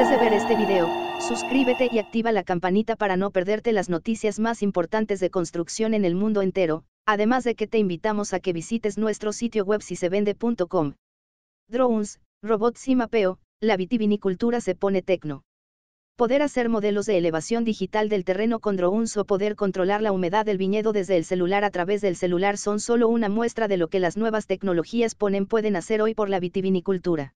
Antes de ver este video, suscríbete y activa la campanita para no perderte las noticias más importantes de construcción en el mundo entero, además de que te invitamos a que visites nuestro sitio web si se vende.com. Drones, robots y mapeo, la vitivinicultura se pone tecno. Poder hacer modelos de elevación digital del terreno con drones o poder controlar la humedad del viñedo desde el celular a través del celular son solo una muestra de lo que las nuevas tecnologías ponen pueden hacer hoy por la vitivinicultura.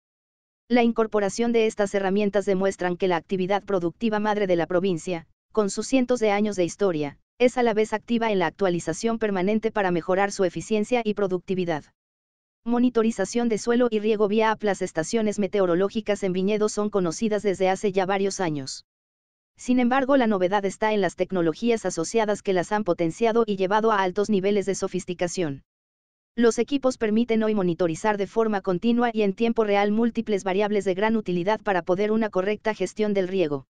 La incorporación de estas herramientas demuestran que la actividad productiva madre de la provincia, con sus cientos de años de historia, es a la vez activa en la actualización permanente para mejorar su eficiencia y productividad. Monitorización de suelo y riego vía AP Las estaciones meteorológicas en viñedos son conocidas desde hace ya varios años. Sin embargo, la novedad está en las tecnologías asociadas que las han potenciado y llevado a altos niveles de sofisticación. Los equipos permiten hoy monitorizar de forma continua y en tiempo real múltiples variables de gran utilidad para poder una correcta gestión del riego.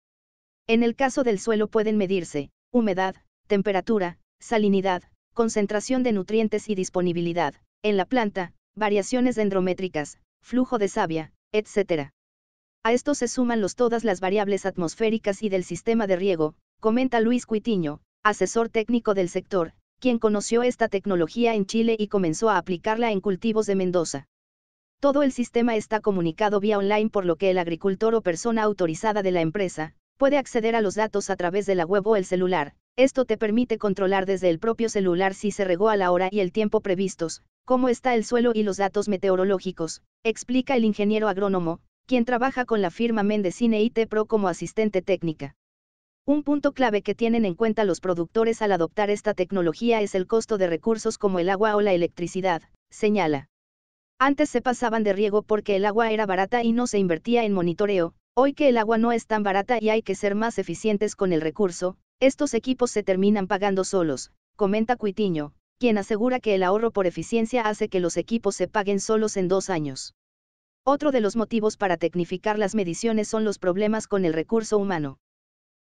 En el caso del suelo pueden medirse, humedad, temperatura, salinidad, concentración de nutrientes y disponibilidad, en la planta, variaciones dendrométricas, flujo de savia, etc. A esto se suman los todas las variables atmosféricas y del sistema de riego, comenta Luis Cuitiño, asesor técnico del sector, quien conoció esta tecnología en Chile y comenzó a aplicarla en cultivos de Mendoza. Todo el sistema está comunicado vía online por lo que el agricultor o persona autorizada de la empresa, puede acceder a los datos a través de la web o el celular. Esto te permite controlar desde el propio celular si se regó a la hora y el tiempo previstos, cómo está el suelo y los datos meteorológicos, explica el ingeniero agrónomo, quien trabaja con la firma Mendecine IT Pro como asistente técnica. Un punto clave que tienen en cuenta los productores al adoptar esta tecnología es el costo de recursos como el agua o la electricidad, señala. Antes se pasaban de riego porque el agua era barata y no se invertía en monitoreo, hoy que el agua no es tan barata y hay que ser más eficientes con el recurso, estos equipos se terminan pagando solos, comenta Cuitiño, quien asegura que el ahorro por eficiencia hace que los equipos se paguen solos en dos años. Otro de los motivos para tecnificar las mediciones son los problemas con el recurso humano.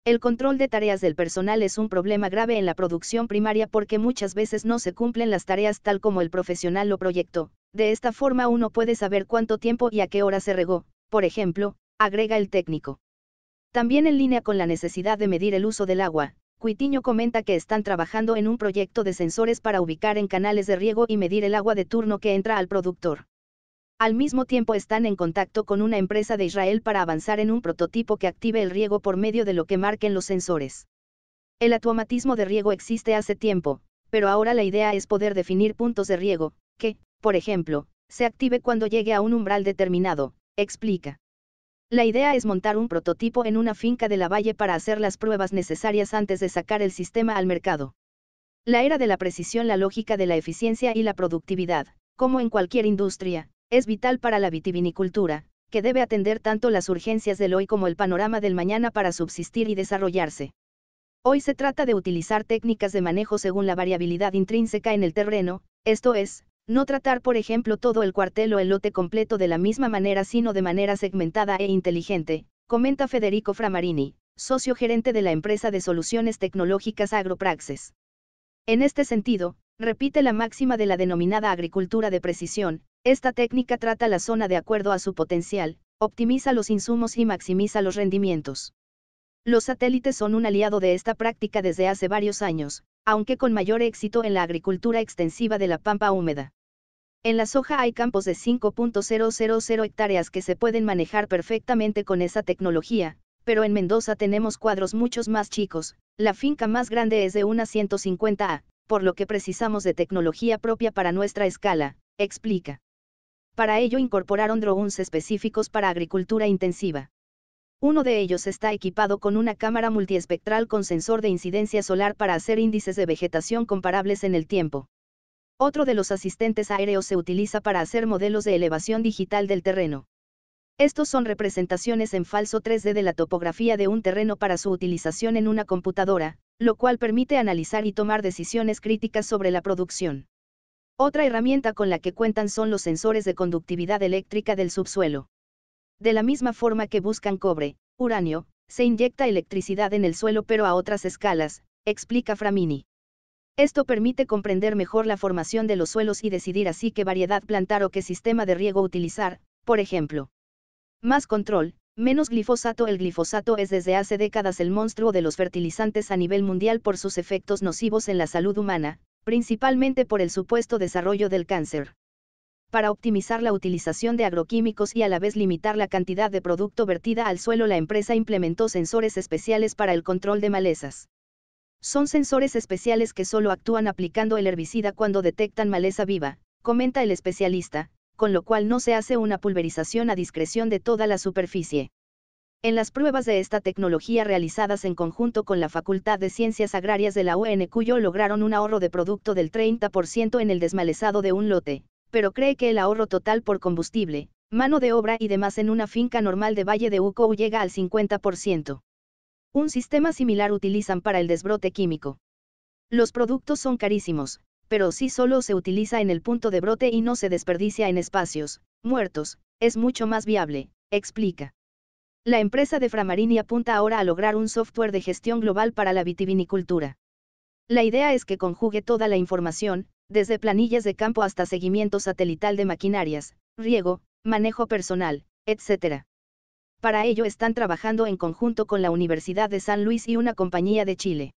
El control de tareas del personal es un problema grave en la producción primaria porque muchas veces no se cumplen las tareas tal como el profesional lo proyectó. De esta forma uno puede saber cuánto tiempo y a qué hora se regó, por ejemplo, agrega el técnico. También en línea con la necesidad de medir el uso del agua, Cuitiño comenta que están trabajando en un proyecto de sensores para ubicar en canales de riego y medir el agua de turno que entra al productor. Al mismo tiempo están en contacto con una empresa de Israel para avanzar en un prototipo que active el riego por medio de lo que marquen los sensores. El automatismo de riego existe hace tiempo, pero ahora la idea es poder definir puntos de riego, que, por ejemplo, se active cuando llegue a un umbral determinado, explica. La idea es montar un prototipo en una finca de la valle para hacer las pruebas necesarias antes de sacar el sistema al mercado. La era de la precisión, la lógica de la eficiencia y la productividad, como en cualquier industria, es vital para la vitivinicultura, que debe atender tanto las urgencias del hoy como el panorama del mañana para subsistir y desarrollarse. Hoy se trata de utilizar técnicas de manejo según la variabilidad intrínseca en el terreno, esto es, no tratar por ejemplo todo el cuartel o el lote completo de la misma manera sino de manera segmentada e inteligente, comenta Federico Framarini, socio gerente de la empresa de soluciones tecnológicas Agropraxis. En este sentido, repite la máxima de la denominada agricultura de precisión, esta técnica trata la zona de acuerdo a su potencial, optimiza los insumos y maximiza los rendimientos. Los satélites son un aliado de esta práctica desde hace varios años, aunque con mayor éxito en la agricultura extensiva de la pampa húmeda. En la soja hay campos de 5.000 hectáreas que se pueden manejar perfectamente con esa tecnología, pero en Mendoza tenemos cuadros muchos más chicos, la finca más grande es de una 150 A, por lo que precisamos de tecnología propia para nuestra escala, explica. Para ello incorporaron drones específicos para agricultura intensiva. Uno de ellos está equipado con una cámara multiespectral con sensor de incidencia solar para hacer índices de vegetación comparables en el tiempo. Otro de los asistentes aéreos se utiliza para hacer modelos de elevación digital del terreno. Estos son representaciones en falso 3D de la topografía de un terreno para su utilización en una computadora, lo cual permite analizar y tomar decisiones críticas sobre la producción. Otra herramienta con la que cuentan son los sensores de conductividad eléctrica del subsuelo. De la misma forma que buscan cobre, uranio, se inyecta electricidad en el suelo pero a otras escalas, explica Framini. Esto permite comprender mejor la formación de los suelos y decidir así qué variedad plantar o qué sistema de riego utilizar, por ejemplo. Más control, menos glifosato. El glifosato es desde hace décadas el monstruo de los fertilizantes a nivel mundial por sus efectos nocivos en la salud humana, principalmente por el supuesto desarrollo del cáncer. Para optimizar la utilización de agroquímicos y a la vez limitar la cantidad de producto vertida al suelo, la empresa implementó sensores especiales para el control de malezas. Son sensores especiales que solo actúan aplicando el herbicida cuando detectan maleza viva, comenta el especialista, con lo cual no se hace una pulverización a discreción de toda la superficie. En las pruebas de esta tecnología realizadas en conjunto con la Facultad de Ciencias Agrarias de la UNCUYO lograron un ahorro de producto del 30% en el desmalezado de un lote, pero cree que el ahorro total por combustible, mano de obra y demás en una finca normal de Valle de Uco llega al 50%. Un sistema similar utilizan para el desbrote químico. Los productos son carísimos, pero si solo se utiliza en el punto de brote y no se desperdicia en espacios muertos, es mucho más viable, explica. La empresa de Framarini apunta ahora a lograr un software de gestión global para la vitivinicultura. La idea es que conjugue toda la información, desde planillas de campo hasta seguimiento satelital de maquinarias, riego, manejo personal, etc. Para ello están trabajando en conjunto con la Universidad de San Luis y una compañía de Chile.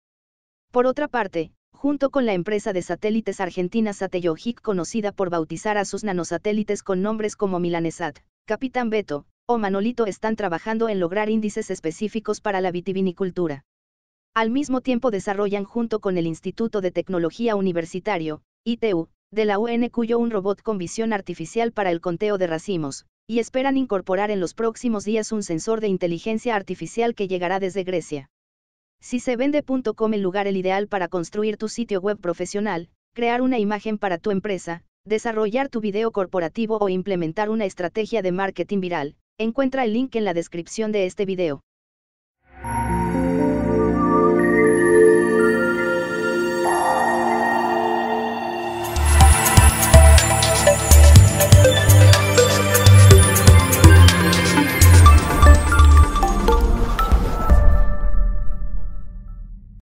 Por otra parte, junto con la empresa de satélites argentina Satellogic conocida por bautizar a sus nanosatélites con nombres como Milanesat, Capitán Beto, o Manolito están trabajando en lograr índices específicos para la vitivinicultura. Al mismo tiempo desarrollan junto con el Instituto de Tecnología Universitario, ITU, de la UN cuyo un robot con visión artificial para el conteo de racimos, y esperan incorporar en los próximos días un sensor de inteligencia artificial que llegará desde Grecia. Si se vende.com el lugar el ideal para construir tu sitio web profesional, crear una imagen para tu empresa, desarrollar tu video corporativo o implementar una estrategia de marketing viral, Encuentra el link en la descripción de este video.